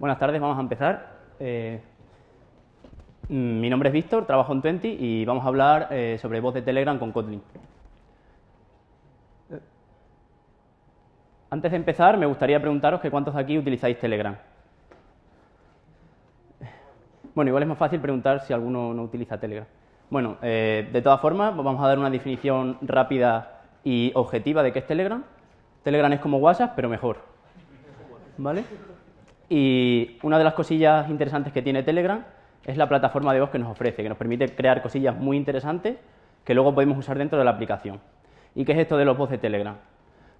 Buenas tardes, vamos a empezar. Eh, mm, mi nombre es Víctor, trabajo en Twenty y vamos a hablar eh, sobre voz de Telegram con Kotlin. Eh, antes de empezar, me gustaría preguntaros que cuántos de aquí utilizáis Telegram. Bueno, igual es más fácil preguntar si alguno no utiliza Telegram. Bueno, de todas formas, vamos a dar una definición rápida y objetiva de qué es Telegram. Telegram es como WhatsApp, pero mejor. ¿Vale? Y una de las cosillas interesantes que tiene Telegram es la plataforma de voz que nos ofrece, que nos permite crear cosillas muy interesantes que luego podemos usar dentro de la aplicación. ¿Y qué es esto de los bots de Telegram?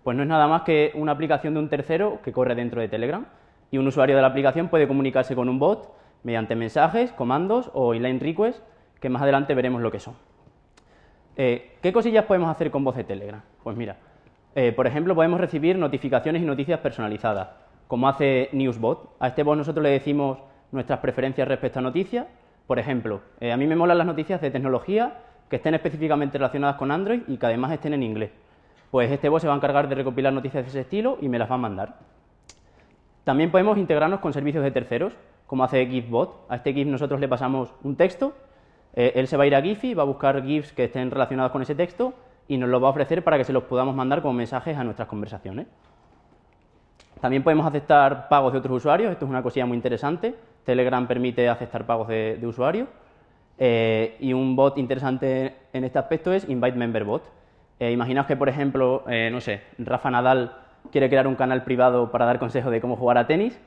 Pues no es nada más que una aplicación de un tercero que corre dentro de Telegram y un usuario de la aplicación puede comunicarse con un bot mediante mensajes, comandos o inline requests, que más adelante veremos lo que son. Eh, ¿Qué cosillas podemos hacer con voz de Telegram? Pues mira, eh, por ejemplo, podemos recibir notificaciones y noticias personalizadas como hace Newsbot. A este bot nosotros le decimos nuestras preferencias respecto a noticias. Por ejemplo, eh, a mí me molan las noticias de tecnología que estén específicamente relacionadas con Android y que además estén en inglés. Pues este bot se va a encargar de recopilar noticias de ese estilo y me las va a mandar. También podemos integrarnos con servicios de terceros, como hace GIFBot. A este GIF nosotros le pasamos un texto, eh, él se va a ir a Giphy, va a buscar GIFs que estén relacionados con ese texto y nos los va a ofrecer para que se los podamos mandar como mensajes a nuestras conversaciones. También podemos aceptar pagos de otros usuarios, esto es una cosilla muy interesante. Telegram permite aceptar pagos de, usuarios. Eh, y un bot interesante en este aspecto es Invite Member Bot. Eh, imaginaos que, por ejemplo, eh, no sé, Rafa Nadal quiere crear un canal privado para dar consejos de cómo jugar a tenis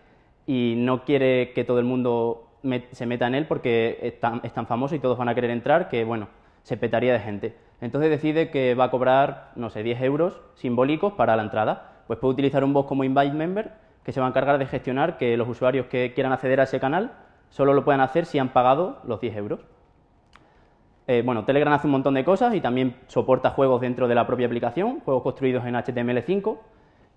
y no quiere que todo el mundo se meta en él porque es tan, es tan famoso y todos van a querer entrar que, bueno, se petaría de gente. Entonces decide que va a cobrar, no sé, 10 euros simbólicos para la entrada pues puedo utilizar un bot como Invite Member que se va a encargar de gestionar que los usuarios que quieran acceder a ese canal solo lo puedan hacer si han pagado los 10 euros. Eh, bueno, Telegram hace un montón de cosas y también soporta juegos dentro de la propia aplicación, juegos construidos en HTML5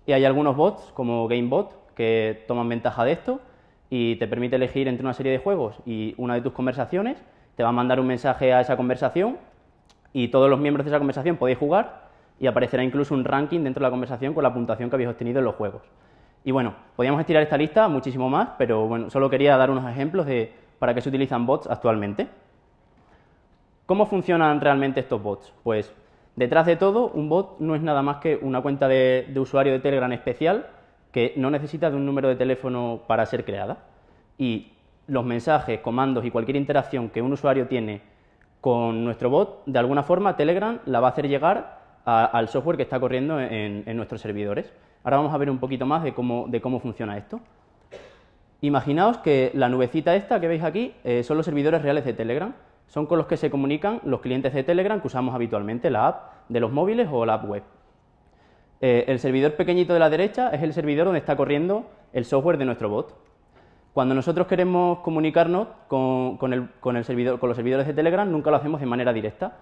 y hay algunos bots como GameBot que toman ventaja de esto y te permite elegir entre una serie de juegos y una de tus conversaciones, te va a mandar un mensaje a esa conversación y todos los miembros de esa conversación podéis jugar y aparecerá incluso un ranking dentro de la conversación con la puntuación que habéis obtenido en los juegos. Y bueno, podríamos estirar esta lista muchísimo más, pero bueno, solo quería dar unos ejemplos de para qué se utilizan bots actualmente. ¿Cómo funcionan realmente estos bots? Pues detrás de todo, un bot no es nada más que una cuenta de, de usuario de Telegram especial que no necesita de un número de teléfono para ser creada. Y los mensajes, comandos y cualquier interacción que un usuario tiene con nuestro bot, de alguna forma Telegram la va a hacer llegar al software que está corriendo en, nuestros servidores. Ahora vamos a ver un poquito más de cómo, funciona esto. Imaginaos que la nubecita esta que veis aquí eh, son los servidores reales de Telegram. Son con los que se comunican los clientes de Telegram que usamos habitualmente, la app de los móviles o la app web. Eh, el servidor pequeñito de la derecha es el servidor donde está corriendo el software de nuestro bot. Cuando nosotros queremos comunicarnos con los servidores de Telegram, nunca lo hacemos de manera directa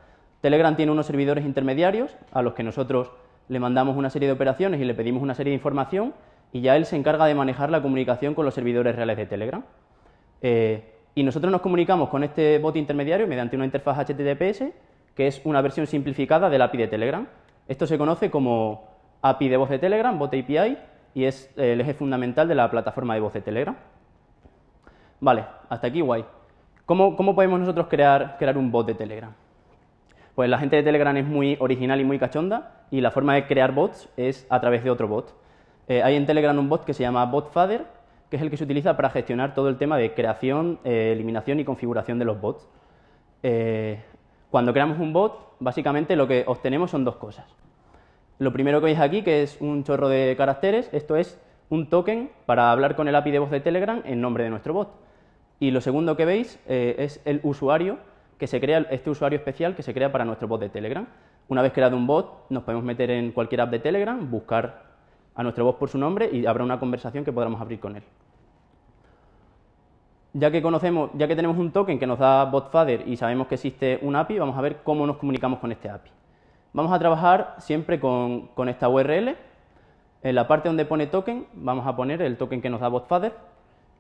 Telegram tiene unos servidores intermediarios a los que nosotros le mandamos una serie de operaciones y le pedimos una serie de información y ya él se encarga de manejar la comunicación con los servidores reales de Telegram. Eh, y nosotros nos comunicamos con este bot intermediario mediante una interfaz HTTPS, que es una versión simplificada del API de Telegram. Esto se conoce como API de voz de Telegram, bot API, y es eh, el eje fundamental de la plataforma de voz de Telegram. Vale, hasta aquí guay. ¿Cómo, podemos nosotros crear, crear un bot de Telegram? Pues la gente de Telegram es muy original y muy cachonda y la forma de crear bots es a través de otro bot. Eh, hay en Telegram un bot que se llama BotFather, que es el que se utiliza para gestionar todo el tema de creación, eh, eliminación y configuración de los bots. Eh, cuando creamos un bot, básicamente lo que obtenemos son dos cosas. Lo primero que veis aquí, que es un chorro de caracteres, esto es un token para hablar con el API de voz de Telegram en nombre de nuestro bot. Y lo segundo que veis es el usuario que se crea este usuario especial que se crea para nuestro bot de Telegram. Una vez creado un bot, nos podemos meter en cualquier app de Telegram, buscar a nuestro bot por su nombre y habrá una conversación que podamos abrir con él. Ya que conocemos, ya que tenemos un token que nos da BotFather y sabemos que existe un API, vamos a ver cómo nos comunicamos con este API. Vamos a trabajar siempre con, esta URL. En la parte donde pone token, vamos a poner el token que nos da BotFather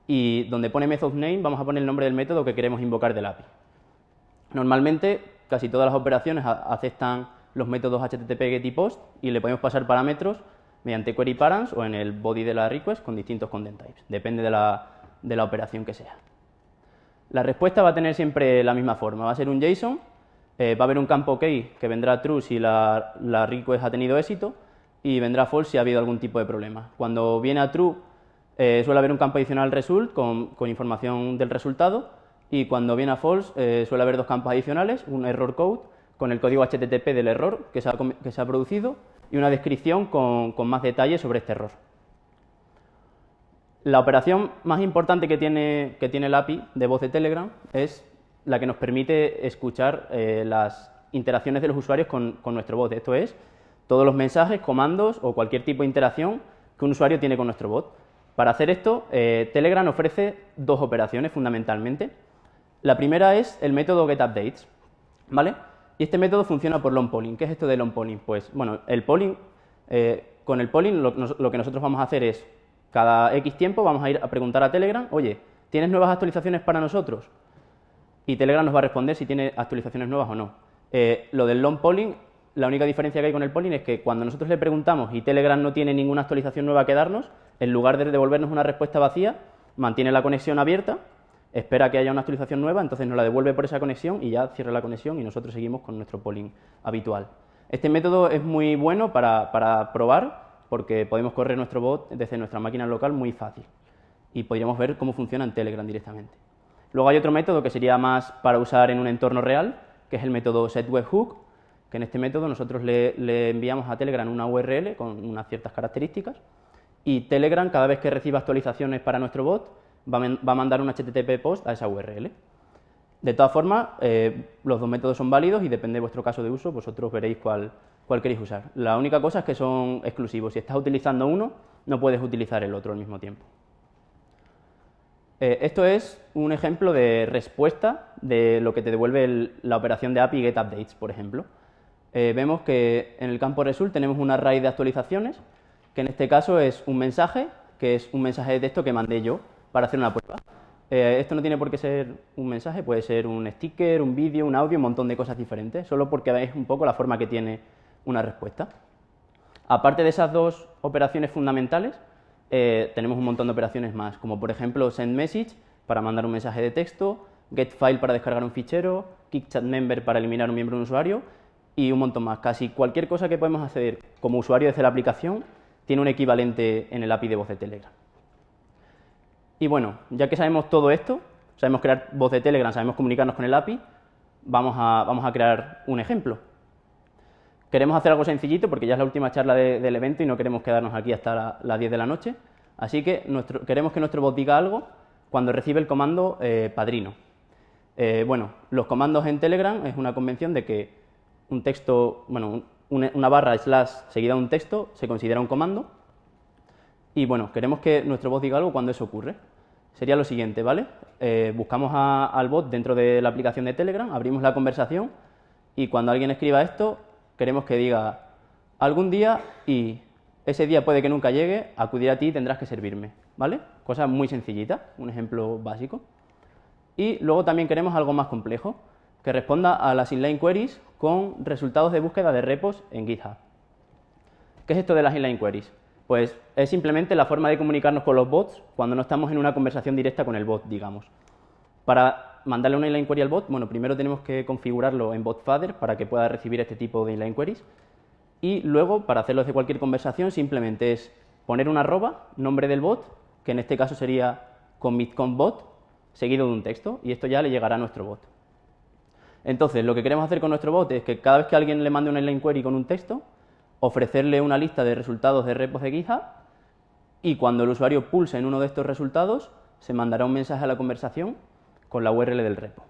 y donde pone method name, vamos a poner el nombre del método que queremos invocar del API. Normalmente casi todas las operaciones aceptan los métodos HTTP GET y POST y le podemos pasar parámetros mediante query params o en el body de la request con distintos content types. Depende de la, operación que sea. La respuesta va a tener siempre la misma forma. Va a ser un JSON, eh, va a haber un campo key que vendrá true si la, request ha tenido éxito y vendrá false si ha habido algún tipo de problema. Cuando viene a true eh, suele haber un campo adicional result con información del resultado y cuando viene a false eh, suele haber dos campos adicionales, un error code con el código HTTP del error que se ha, producido y una descripción con, más detalles sobre este error. La operación más importante que tiene, el API de voz de Telegram es la que nos permite escuchar eh, las interacciones de los usuarios con, nuestro bot. Esto es, todos los mensajes, comandos o cualquier tipo de interacción que un usuario tiene con nuestro bot. Para hacer esto, eh, Telegram ofrece dos operaciones fundamentalmente. La primera es el método getUpdates, ¿vale? Y este método funciona por long polling. ¿Qué es esto de long polling? Pues, bueno, el polling, eh, con el polling lo, que nosotros vamos a hacer es, cada X tiempo vamos a ir a preguntar a Telegram, oye, ¿tienes nuevas actualizaciones para nosotros? Y Telegram nos va a responder si tiene actualizaciones nuevas o no. Eh, lo del long polling, la única diferencia que hay con el polling es que cuando nosotros le preguntamos y Telegram no tiene ninguna actualización nueva que darnos, en lugar de devolvernos una respuesta vacía, mantiene la conexión abierta espera que haya una actualización nueva, entonces nos la devuelve por esa conexión y ya cierra la conexión y nosotros seguimos con nuestro polling habitual. Este método es muy bueno para, probar porque podemos correr nuestro bot desde nuestra máquina local muy fácil y podríamos ver cómo funciona en Telegram directamente. Luego hay otro método que sería más para usar en un entorno real, que es el método setWebhook, que en este método nosotros le, le enviamos a Telegram una URL con unas ciertas características y Telegram cada vez que reciba actualizaciones para nuestro bot va a mandar un HTTP post a esa URL. De todas formas, eh, los dos métodos son válidos y depende de vuestro caso de uso, vosotros veréis cuál, queréis usar. La única cosa es que son exclusivos. Si estás utilizando uno, no puedes utilizar el otro al mismo tiempo. Eh, esto es un ejemplo de respuesta de lo que te devuelve la operación de API get updates, por ejemplo. Eh, vemos que en el campo result tenemos una raíz de actualizaciones, que en este caso es un mensaje, que es un mensaje de texto que mandé yo para hacer una prueba. Eh, esto no tiene por qué ser un mensaje, puede ser un sticker, un vídeo, un audio, un montón de cosas diferentes, solo porque es un poco la forma que tiene una respuesta. Aparte de esas dos operaciones fundamentales, eh, tenemos un montón de operaciones más, como por ejemplo send message para mandar un mensaje de texto, get file para descargar un fichero, kick chat member para eliminar un miembro de un usuario y un montón más. Casi cualquier cosa que podemos hacer como usuario desde la aplicación tiene un equivalente en el API de voz de Telegram. Y bueno, ya que sabemos todo esto, sabemos crear voz de Telegram, sabemos comunicarnos con el API, vamos a, vamos a crear un ejemplo. Queremos hacer algo sencillito porque ya es la última charla del evento y no queremos quedarnos aquí hasta las 10 de la noche. Así que queremos que nuestro bot diga algo cuando recibe el comando eh, padrino. Eh, bueno, los comandos en Telegram es una convención de que un texto, bueno, una barra slash seguida de un texto se considera un comando y bueno, queremos que nuestro bot diga algo cuando eso ocurre. Sería lo siguiente, ¿vale? Eh, buscamos al bot dentro de la aplicación de Telegram, abrimos la conversación y cuando alguien escriba esto, queremos que diga algún día y ese día puede que nunca llegue, acudir a ti y tendrás que servirme, ¿vale? Cosa muy sencillita, un ejemplo básico. Y luego también queremos algo más complejo, que responda a las inline queries con resultados de búsqueda de repos en GitHub. ¿Qué es esto de las inline queries? Pues es simplemente la forma de comunicarnos con los bots cuando no estamos en una conversación directa con el bot, digamos. Para mandarle una inline query al bot, bueno, primero tenemos que configurarlo en BotFather para que pueda recibir este tipo de inline queries. Y luego, para hacerlo desde cualquier conversación, simplemente es poner una arroba, nombre del bot, que en este caso sería commit.conbot, seguido de un texto, y esto ya le llegará a nuestro bot. Entonces, lo que queremos hacer con nuestro bot es que cada vez que alguien le mande una inline query con un texto, ofrecerle una lista de resultados de repos de GitHub y cuando el usuario pulse en uno de estos resultados, se mandará un mensaje a la conversación con la URL del repo.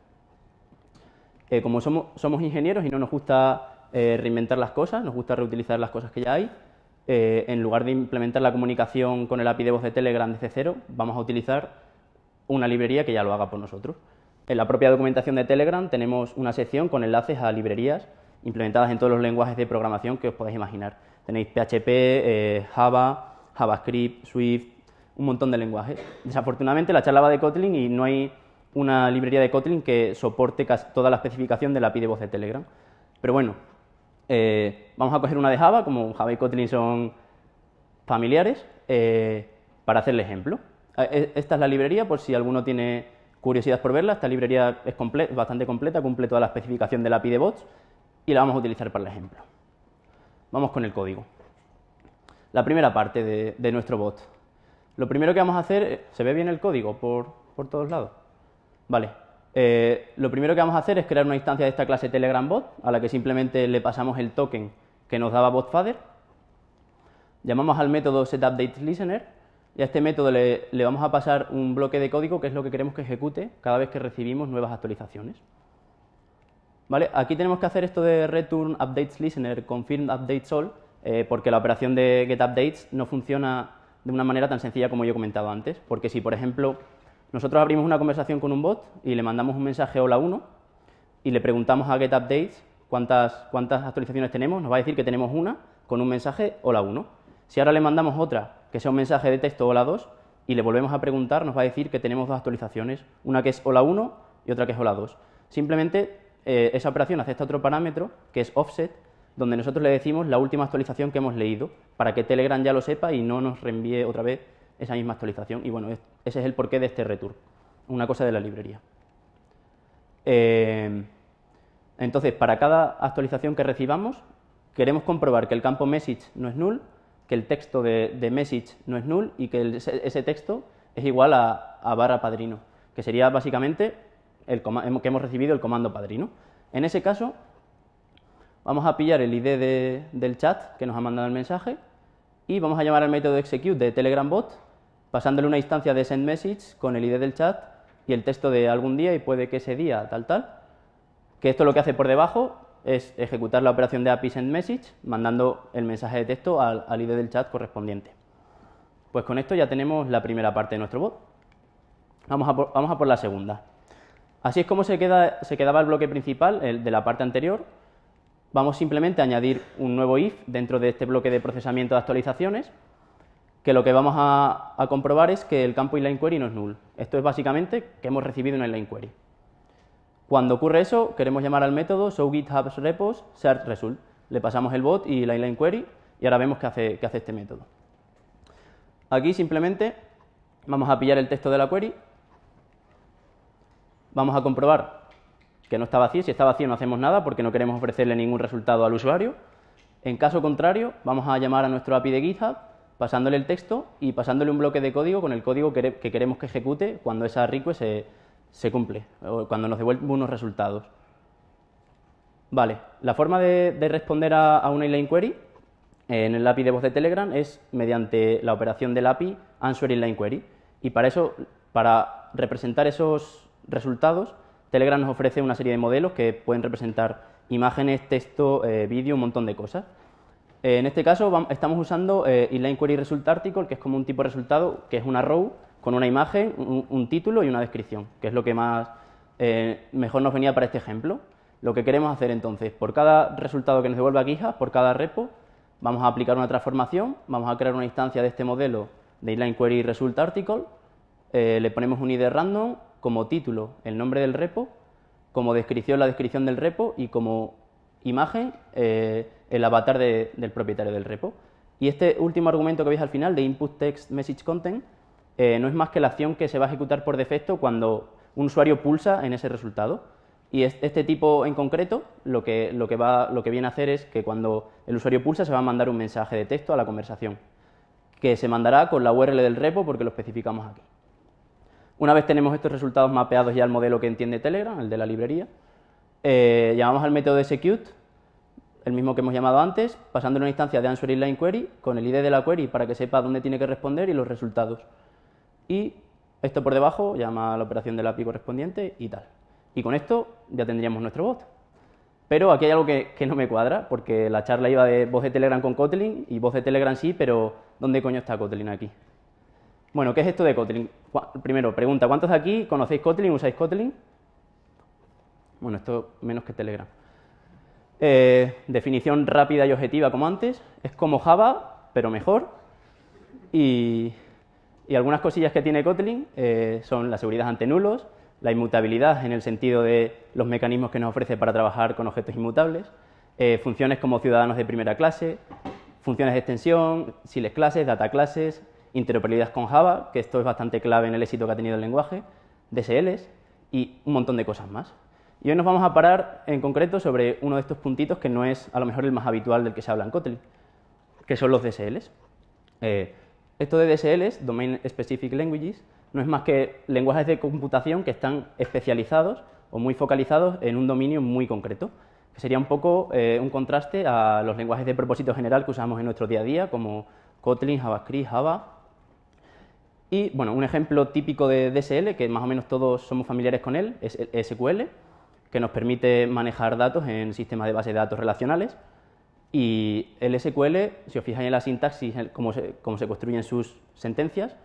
Eh, como somos, ingenieros y no nos gusta eh, reinventar las cosas, nos gusta reutilizar las cosas que ya hay, eh, en lugar de implementar la comunicación con el API de voz de Telegram desde cero, vamos a utilizar una librería que ya lo haga por nosotros. En la propia documentación de Telegram tenemos una sección con enlaces a librerías implementadas en todos los lenguajes de programación que os podáis imaginar. Tenéis PHP, eh, Java, JavaScript, Swift, un montón de lenguajes. Desafortunadamente la charla va de Kotlin y no hay una librería de Kotlin que soporte casi toda la especificación de la API de voz de Telegram. Pero bueno, eh, vamos a coger una de Java, como Java y Kotlin son familiares, eh, para hacerle ejemplo. E, esta es la librería, por si alguno tiene curiosidad por verla. Esta librería es bastante completa, cumple toda la especificación la API de bots y la vamos a utilizar para el ejemplo. Vamos con el código. La primera parte de, nuestro bot. Lo primero que vamos a hacer, eh, ¿se ve bien el código por, todos lados? Vale, eh, lo primero que vamos a hacer es crear una instancia de esta clase Telegram bot, a la que simplemente le pasamos el token que nos daba botfather. Llamamos al método setUpdateListener y a este método le vamos a pasar un bloque de código que es lo que queremos que ejecute cada vez que recibimos nuevas actualizaciones. ¿Vale? Aquí tenemos que hacer esto de return updates listener confirm updates all, eh, porque la operación de get updates no funciona de una manera tan sencilla como yo he comentado antes, porque si, por ejemplo, nosotros abrimos una conversación con un bot y le mandamos un mensaje hola 1 y le preguntamos a get updates cuántas, cuántas actualizaciones tenemos, nos va a decir que tenemos una con un mensaje hola 1. Si ahora le mandamos otra que sea un mensaje de texto hola 2 y le volvemos a preguntar, nos va a decir que tenemos dos actualizaciones, una que es hola 1 y otra que es hola 2. Simplemente eh, esa operación acepta otro parámetro, que es offset, donde nosotros le decimos la última actualización que hemos leído, para que Telegram ya lo sepa y no nos reenvíe otra vez esa misma actualización. Y bueno, ese es el porqué de este return, una cosa de la librería. Eh, entonces, para cada actualización que recibamos, queremos comprobar que el campo message no es null, que el texto de, message no es null y que ese, texto es igual a barra padrino, que sería básicamente que hemos recibido el comando padrino. En ese caso, vamos a pillar el ID del chat que nos ha mandado el mensaje y vamos a llamar al método execute de Telegram bot pasándole una instancia de send message con el ID del chat y el texto de algún día y puede que ese día tal tal. Que esto lo que hace por debajo es ejecutar la operación de API send message mandando el mensaje de texto al, ID del chat correspondiente. Pues con esto ya tenemos la primera parte de nuestro bot. vamos a por la segunda. Así es como se, quedaba el bloque principal el de la parte anterior. Vamos simplemente a añadir un nuevo if dentro de este bloque de procesamiento de actualizaciones, que lo que vamos a, comprobar es que el campo inline query no es null. Esto es básicamente que hemos recibido una inline query. Cuando ocurre eso, queremos llamar al método search result. Le pasamos el bot y la inline query y ahora vemos hace, qué hace este método. Aquí simplemente vamos a pillar el texto de la query Vamos a comprobar que no está vacío. Si está vacío no hacemos nada porque no queremos ofrecerle ningún resultado al usuario. En caso contrario, vamos a llamar a nuestro API de GitHub pasándole el texto y pasándole un bloque de código con el código que, queremos que ejecute cuando esa request se, cumple, o cuando nos devuelve unos resultados. Vale, la forma de, responder a, a una inline query eh, en el API de voz de Telegram es mediante la operación del API answer inline query. Y para eso, para representar esos, resultados, Telegram nos ofrece una serie de modelos que pueden representar imágenes, texto, eh, vídeo, un montón de cosas. Eh, en este caso estamos usando eh, inline query result article, que es como un tipo de resultado, que es una row con una imagen, un, título y una descripción, que es lo que más mejor nos venía para este ejemplo. Lo que queremos hacer entonces, por cada resultado que nos devuelva GitHub, por cada repo, vamos a aplicar una transformación, vamos a crear una instancia de este modelo de inline query result article, le ponemos un ID random como título el nombre del repo, como descripción la descripción del repo y como imagen eh, el avatar del propietario del repo. Y este último argumento que veis al final de input text message content eh, no es más que la acción que se va a ejecutar por defecto cuando un usuario pulsa en ese resultado. Y este tipo en concreto lo que, lo, que va, lo que viene a hacer es que cuando el usuario pulsa se va a mandar un mensaje de texto a la conversación, que se mandará con la URL del repo porque lo especificamos aquí. Una vez tenemos estos resultados mapeados ya al modelo que entiende Telegram, el de la librería, eh, llamamos al método execute, el mismo que hemos llamado antes, pasando una instancia de answer inline query con el ID de la query para que sepa dónde tiene que responder y los resultados. Y esto por debajo llama a la operación del API correspondiente y tal. Y con esto ya tendríamos nuestro bot. Pero aquí hay algo que, que, no me cuadra, porque la charla iba de voz de Telegram con Kotlin y voz de Telegram sí, pero ¿dónde coño está Kotlin aquí? Bueno, ¿qué es esto de Kotlin? Primero, pregunta, ¿cuántos de aquí conocéis Kotlin, usáis Kotlin? Bueno, esto menos que Telegram. Eh, definición rápida y objetiva como antes. Es como Java, pero mejor. Y, algunas cosillas que tiene Kotlin eh, son la seguridad ante nulos, la inmutabilidad en el sentido de los mecanismos que nos ofrece para trabajar con objetos inmutables, eh, funciones como ciudadanos de primera clase, funciones de extensión, siles clases, data clases, interoperabilidad con Java, que esto es bastante clave en el éxito que ha tenido el lenguaje, DSLs y un montón de cosas más. Y hoy nos vamos a parar en concreto sobre uno de estos puntitos que no es a lo mejor el más habitual del que se habla en Kotlin, que son los DSLs. Eh, esto de DSLs, Domain Specific Languages, no es más que lenguajes de computación que están especializados o muy focalizados en un dominio muy concreto, que sería un poco eh, un contraste a los lenguajes de propósito general que usamos en nuestro día a día, como Kotlin, JavaScript, Java, un ejemplo típico de DSL, que más o menos todos somos familiares con él, es el SQL, que nos permite manejar datos en sistemas de base de datos relacionales. Y el SQL, si os fijáis en la sintaxis, cómo se, cómo se construyen sus sentencias,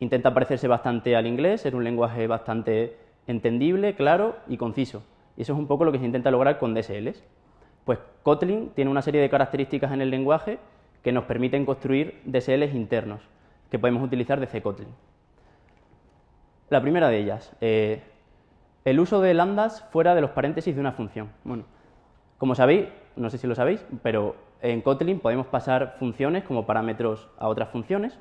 intenta parecerse bastante al inglés, es un lenguaje bastante entendible, claro y conciso. Y eso es un poco lo que se intenta lograr con DSLs. Pues Kotlin tiene una serie de características en el lenguaje que nos permiten construir DSLs internos que podemos utilizar de Kotlin. La primera de ellas, eh, el uso de lambdas fuera de los paréntesis de una función. Bueno, como sabéis, no sé si lo sabéis, pero en Kotlin podemos pasar funciones como parámetros a otras funciones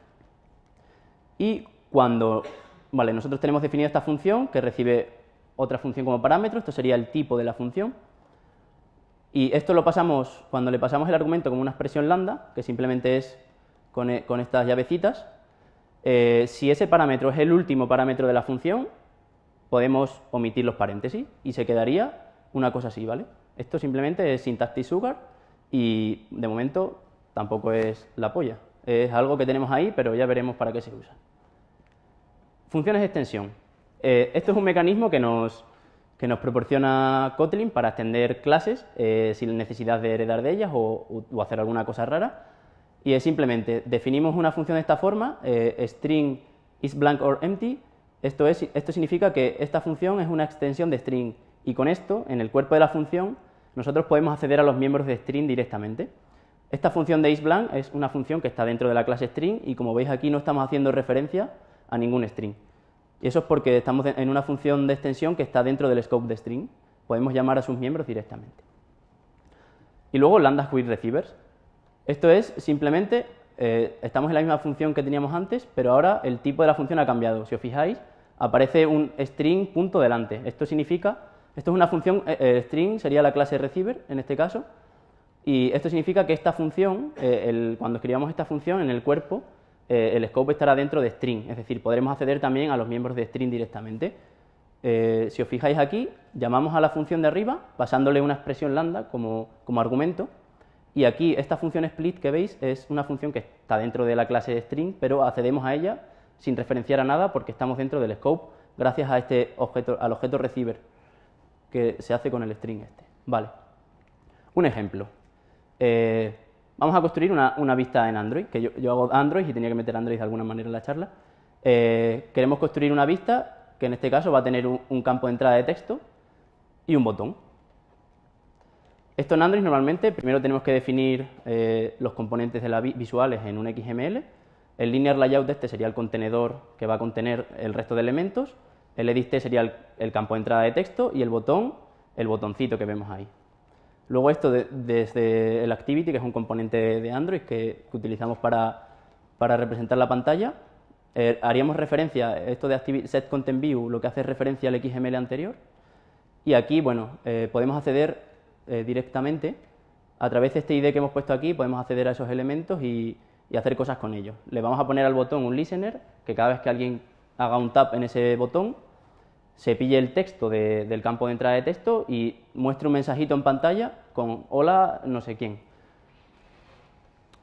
y cuando, vale, nosotros tenemos definida esta función que recibe otra función como parámetro, esto sería el tipo de la función, y esto lo pasamos, cuando le pasamos el argumento como una expresión lambda, que simplemente es con eh, estas llavecitas, eh, si ese parámetro es el último parámetro de la función, podemos omitir los paréntesis y se quedaría una cosa así, ¿vale? Esto simplemente es syntactic sugar y de momento tampoco es la polla. Es algo que tenemos ahí, pero ya veremos para qué se usa. Funciones de extensión. Eh, esto es un mecanismo que nos, proporciona Kotlin para extender clases eh, sin necesidad de heredar de ellas o hacer alguna cosa rara. Y es simplemente, definimos una función de esta forma, eh, string is blank or empty, esto, es, esto significa que esta función es una extensión de string y con esto, en el cuerpo de la función, nosotros podemos acceder a los miembros de string directamente. Esta función de isBlank es una función que está dentro de la clase string y como veis aquí no estamos haciendo referencia a ningún string. Y eso es porque estamos en una función de extensión que está dentro del scope de string. Podemos llamar a sus miembros directamente. Y luego lambda with receivers. Esto es simplemente, eh, estamos en la misma función que teníamos antes, pero ahora el tipo de la función ha cambiado. Si os fijáis, aparece un string punto delante. Esto significa, esto es una función, eh, eh, string sería la clase receiver en este caso, y esto significa que esta función, cuando escribamos esta función en el cuerpo, el scope estará dentro de string, es decir, podremos acceder también a los miembros de string directamente. si os fijáis aquí, llamamos a la función de arriba pasándole una expresión lambda como argumento y aquí esta función split que veis es una función que está dentro de la clase string, pero accedemos a ella sin referenciar a nada porque estamos dentro del scope gracias a este objeto, al objeto receiver que se hace con el string este. Vale. Un ejemplo. Eh, vamos a construir una, vista en Android, que yo, hago Android y tenía que meter Android de alguna manera en la charla. Eh, queremos construir una vista que en este caso va a tener un campo de entrada de texto y un botón. Esto en Android normalmente primero tenemos que definir eh, los componentes de la visuales en un XML. El linear layout de este sería el contenedor que va a contener el resto de elementos. El edit sería el, campo de entrada de texto y el botón, el botoncito que vemos ahí. Luego esto desde el activity, que es un componente de Android que, utilizamos para, representar la pantalla, eh, haríamos referencia, esto de SetContentView, set content view lo que hace referencia al XML anterior. Y aquí, bueno, eh, podemos acceder eh, directamente, a través de este ID que hemos puesto aquí podemos acceder a esos elementos y, hacer cosas con ellos. Le vamos a poner al botón un listener, que cada vez que alguien haga un tap en ese botón, se pille el texto del campo de entrada de texto y muestre un mensajito en pantalla con hola no sé quién.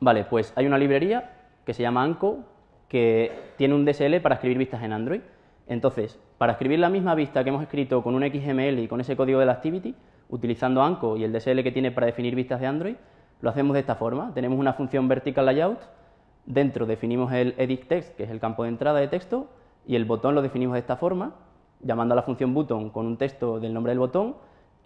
Vale, pues hay una librería que se llama Anco que tiene un DSL para escribir vistas en Android. Entonces, para escribir la misma vista que hemos escrito con un XML y con ese código de la Activity, utilizando ANCO y el DSL que tiene para definir vistas de Android, lo hacemos de esta forma. Tenemos una función vertical layout, dentro definimos el edit text, que es el campo de entrada de texto, y el botón lo definimos de esta forma, llamando a la función button con un texto del nombre del botón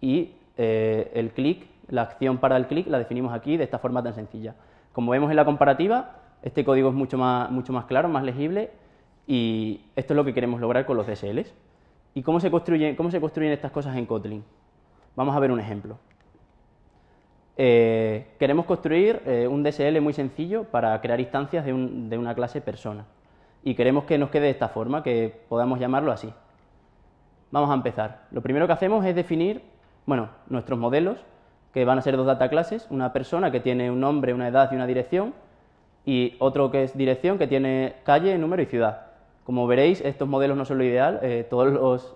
y eh, el clic, la acción para el clic la definimos aquí de esta forma tan sencilla. Como vemos en la comparativa, este código es mucho más, mucho más claro, más legible y esto es lo que queremos lograr con los DSLs. ¿Y cómo se, cómo se construyen estas cosas en Kotlin? Vamos a ver un ejemplo. Eh, queremos construir eh, un DSL muy sencillo para crear instancias de, una clase persona. Y queremos que nos quede de esta forma, que podamos llamarlo así. Vamos a empezar. Lo primero que hacemos es definir, bueno, nuestros modelos, que van a ser dos data clases: una persona que tiene un nombre, una edad y una dirección, y otro que es dirección que tiene calle, número y ciudad. Como veréis, estos modelos no son lo ideal, eh, todos los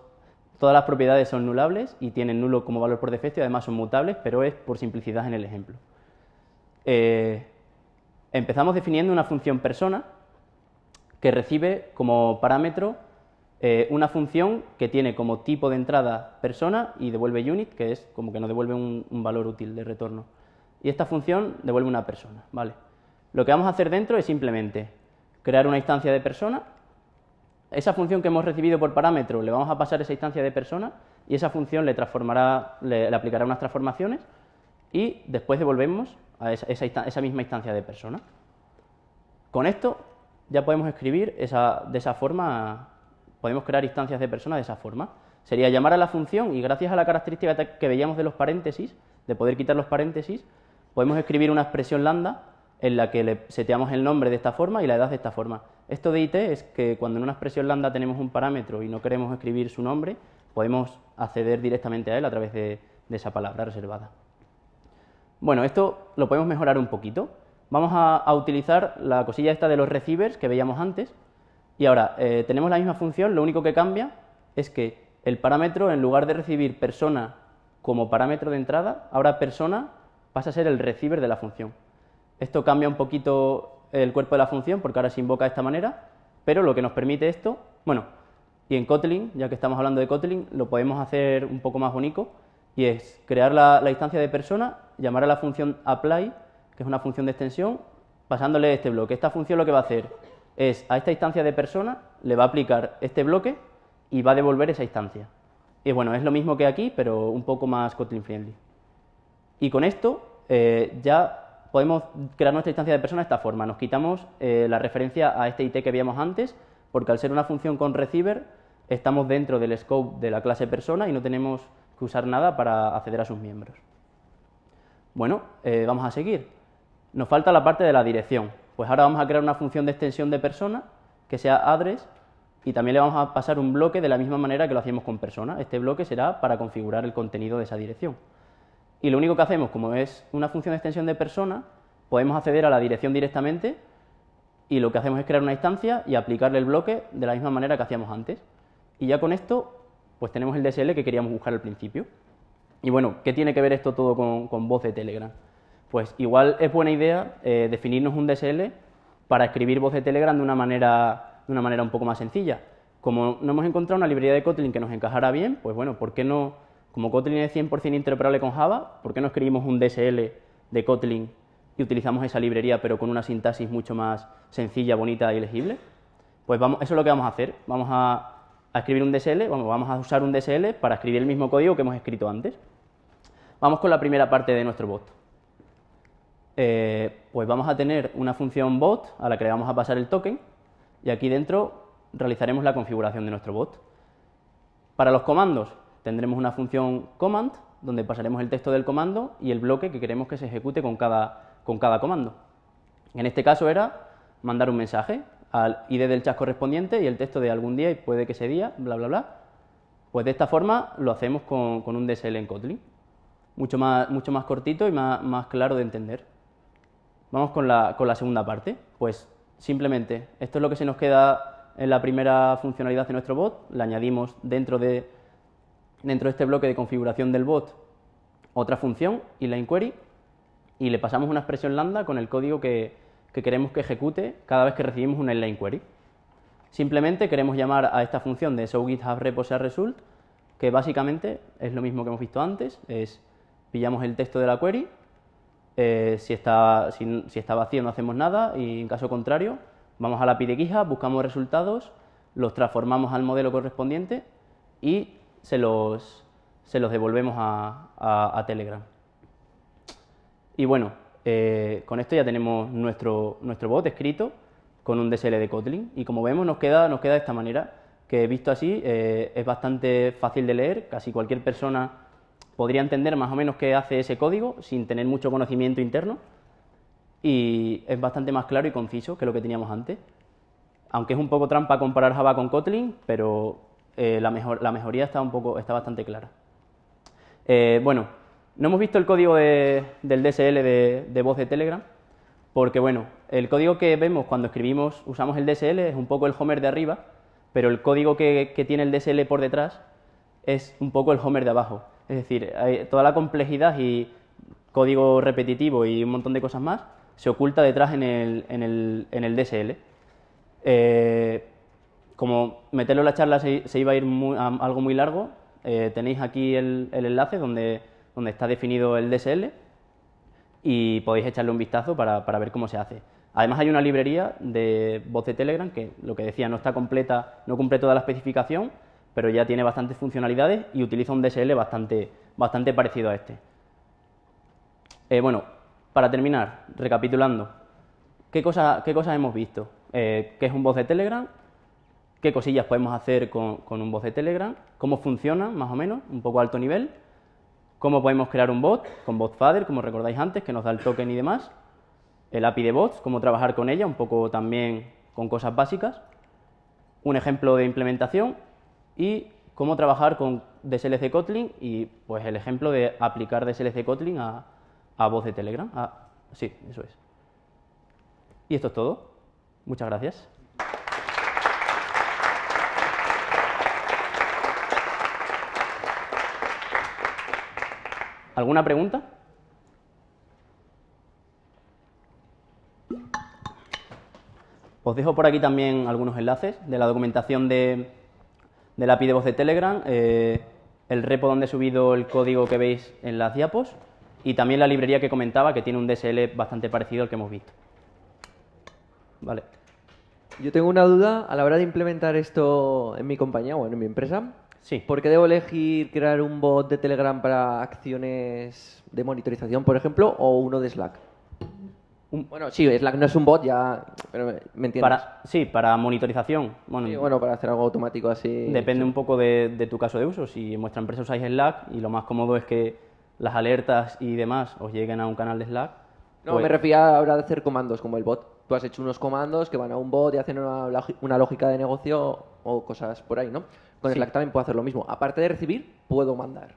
Todas las propiedades son nulables y tienen nulo como valor por defecto y además son mutables, pero es por simplicidad en el ejemplo. Eh, empezamos definiendo una función persona que recibe como parámetro eh, una función que tiene como tipo de entrada persona y devuelve unit, que es como que nos devuelve un, un valor útil de retorno. Y esta función devuelve una persona, ¿vale? Lo que vamos a hacer dentro es simplemente crear una instancia de persona esa función que hemos recibido por parámetro le vamos a pasar esa instancia de persona y esa función le, transformará, aplicará unas transformaciones y después devolvemos a esa, misma instancia de persona. Con esto ya podemos escribir esa, de esa forma, podemos crear instancias de persona de esa forma. Sería llamar a la función y gracias a la característica que veíamos de los paréntesis, de poder quitar los paréntesis, podemos escribir una expresión lambda en la que le seteamos el nombre de esta forma y la edad de esta forma. Esto de IT es que cuando en una expresión lambda tenemos un parámetro y no queremos escribir su nombre, podemos acceder directamente a él a través de, esa palabra reservada. Bueno, esto lo podemos mejorar un poquito. Vamos a, utilizar la cosilla esta de los receivers que veíamos antes. Y ahora, eh, tenemos la misma función, lo único que cambia es que el parámetro, en lugar de recibir persona como parámetro de entrada, ahora persona pasa a ser el receiver de la función. Esto cambia un poquito el cuerpo de la función, porque ahora se invoca de esta manera, pero lo que nos permite esto, bueno, y en Kotlin, ya que estamos hablando de Kotlin, lo podemos hacer un poco más bonito, y es crear la, instancia de persona, llamar a la función apply, que es una función de extensión, pasándole este bloque. Esta función lo que va a hacer es a esta instancia de persona le va a aplicar este bloque y va a devolver esa instancia. Y bueno, es lo mismo que aquí, pero un poco más Kotlin friendly. Y con esto eh, ya podemos crear nuestra instancia de persona de esta forma. Nos quitamos eh, la referencia a este IT que veíamos antes, porque al ser una función con receiver, estamos dentro del scope de la clase persona y no tenemos que usar nada para acceder a sus miembros. Bueno, eh, vamos a seguir. Nos falta la parte de la dirección. Pues ahora vamos a crear una función de extensión de persona que sea address y también le vamos a pasar un bloque de la misma manera que lo hacíamos con persona. Este bloque será para configurar el contenido de esa dirección y lo único que hacemos, como es una función de extensión de persona, podemos acceder a la dirección directamente y lo que hacemos es crear una instancia y aplicarle el bloque de la misma manera que hacíamos antes. Y ya con esto, pues tenemos el DSL que queríamos buscar al principio. Y bueno, ¿qué tiene que ver esto todo con, voz de Telegram? Pues igual es buena idea eh, definirnos un DSL para escribir voz de Telegram de una manera, de una manera un poco más sencilla. Como no hemos encontrado una librería de Kotlin que nos encajara bien, pues bueno, ¿por qué no como Kotlin es 100% interoperable con Java, ¿por qué no escribimos un DSL de Kotlin y utilizamos esa librería pero con una sintaxis mucho más sencilla, bonita y legible? Pues eso es lo que vamos a hacer. Vamos a, escribir un DSL, bueno, vamos a usar un DSL para escribir el mismo código que hemos escrito antes. Vamos con la primera parte de nuestro bot. Eh, pues vamos a tener una función bot a la que le vamos a pasar el token y aquí dentro realizaremos la configuración de nuestro bot. Para los comandos, tendremos una función command donde pasaremos el texto del comando y el bloque que queremos que se ejecute con cada, con cada comando. En este caso era mandar un mensaje al ID del chat correspondiente y el texto de algún día y puede que ese día, bla, bla, bla. Pues de esta forma lo hacemos con, un DSL en Kotlin. Mucho más, mucho más cortito y más, claro de entender. Vamos con la segunda parte. Pues simplemente, esto es lo que se nos queda en la primera funcionalidad de nuestro bot, la añadimos dentro de dentro de este bloque de configuración del bot otra función y la y le pasamos una expresión lambda con el código que, queremos que ejecute cada vez que recibimos una inline query. Simplemente queremos llamar a esta función de show GitHub result, que básicamente es lo mismo que hemos visto antes, es pillamos el texto de la query, eh, si, está, si, vacío no hacemos nada y en caso contrario vamos a la pidequija, buscamos resultados, los transformamos al modelo correspondiente y se los, devolvemos a, Telegram. Y bueno, eh, con esto ya tenemos nuestro, nuestro bot escrito con un DSL de Kotlin y como vemos nos queda, nos queda de esta manera, que visto así eh, es bastante fácil de leer, casi cualquier persona podría entender más o menos qué hace ese código sin tener mucho conocimiento interno y es bastante más claro y conciso que lo que teníamos antes. Aunque es un poco trampa comparar Java con Kotlin, pero eh, la, mejor, la, mejoría está, un poco, está bastante clara. Eh, bueno, no hemos visto el código del DSL de, voz de Telegram, porque bueno, el código que vemos cuando escribimos, usamos el DSL, es un poco el Homer de arriba, pero el código que, tiene el DSL por detrás es un poco el Homer de abajo. Es decir, toda la complejidad y código repetitivo y un montón de cosas más se oculta detrás en el, DSL. Como meterlo en la charla se, iba a ir algo muy largo, eh, tenéis aquí el, enlace donde, está definido el DSL y podéis echarle un vistazo para, ver cómo se hace. Además hay una librería de voz de Telegram que, lo que decía, no está completa, no cumple toda la especificación, pero ya tiene bastantes funcionalidades y utiliza un DSL bastante, parecido a este. Eh, bueno, para terminar, recapitulando, ¿qué, cosas hemos visto? Eh, ¿Qué es un voz de Telegram? qué cosillas podemos hacer con, un bot de Telegram, cómo funciona más o menos, un poco alto nivel, cómo podemos crear un bot con BotFather, como recordáis antes, que nos da el token y demás, el API de bots, cómo trabajar con ella, un poco también con cosas básicas, un ejemplo de implementación y cómo trabajar con DSLC Kotlin y pues el ejemplo de aplicar DSLC Kotlin a, a voz de Telegram. sí, eso es. Y esto es todo. Muchas gracias. ¿Alguna pregunta? Os dejo por aquí también algunos enlaces de la documentación de, del API de voz de Telegram, eh, el repo donde he subido el código que veis en las diapos y también la librería que comentaba que tiene un DSL bastante parecido al que hemos visto. Vale. Yo tengo una duda a la hora de implementar esto en mi compañía o en mi empresa. Sí. ¿Por qué debo elegir crear un bot de Telegram para acciones de monitorización, por ejemplo, o uno de Slack? bueno, sí, Slack no es un bot, ya. Pero ¿Me entiendes? Para, sí, para monitorización. Bueno, para hacer algo automático así. Depende un poco de, tu caso de uso. Si en vuestra empresa usáis Slack y lo más cómodo es que las alertas y demás os lleguen a un canal de Slack. No, pues me refiero a de hacer comandos como el bot. Tú has hecho unos comandos que van a un bot y hacen una lógica de negocio o cosas por ahí, ¿no? Con Slack también puedo hacer lo mismo. Aparte de recibir, puedo mandar.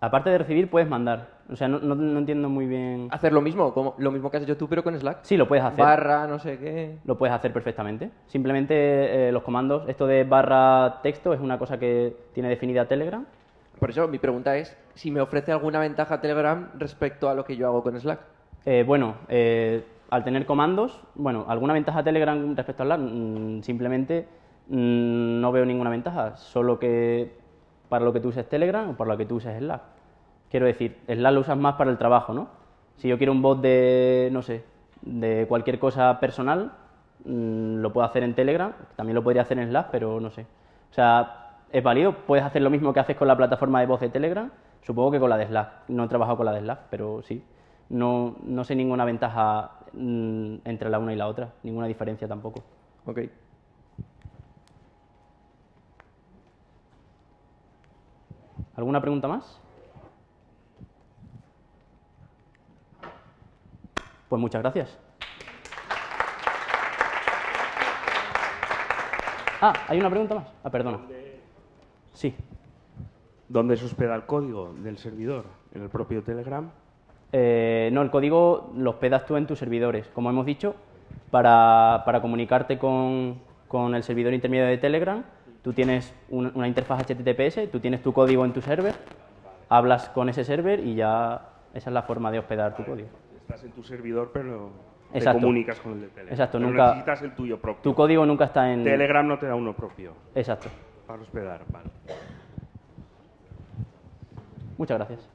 Aparte de recibir, puedes mandar. O sea, no, entiendo muy bien. Hacer lo mismo, lo mismo que has hecho tú, pero con Slack. Sí, lo puedes hacer. Barra, no sé qué. Lo puedes hacer perfectamente. Simplemente eh, los comandos, esto de barra texto es una cosa que tiene definida Telegram. Por eso mi pregunta es si me ofrece alguna ventaja Telegram respecto a lo que yo hago con Slack. Eh, bueno, eh, al tener comandos, bueno, alguna ventaja Telegram respecto a Slack, mm, simplemente Mm, no veo ninguna ventaja, solo que para lo que tú uses Telegram o para lo que tú uses Slack. Quiero decir, Slack lo usas más para el trabajo, ¿no? Si yo quiero un bot de, no sé, de cualquier cosa personal, mm, lo puedo hacer en Telegram, también lo podría hacer en Slack, pero no sé. O sea, es válido, puedes hacer lo mismo que haces con la plataforma de voz de Telegram, supongo que con la de Slack. No he trabajado con la de Slack, pero sí. No, sé ninguna ventaja mm, entre la una y la otra, ninguna diferencia tampoco. Okay. ¿Alguna pregunta más? Pues muchas gracias. Ah, hay una pregunta más. Ah, perdona. Sí. ¿Dónde se hospeda el código del servidor? ¿En el propio Telegram? Eh, no, el código lo hospedas tú en tus servidores. Como hemos dicho, para, comunicarte con el servidor intermedio de Telegram, tú tienes una interfaz HTTPS, tú tienes tu código en tu server, hablas con ese server y ya esa es la forma de hospedar tu código. Estás en tu servidor, pero te comunicas con el de Telegram. Exacto, nunca. Necesitas el tuyo propio. Tu código nunca está en. Telegram no te da uno propio. Exacto. Para hospedar, vale. Muchas gracias.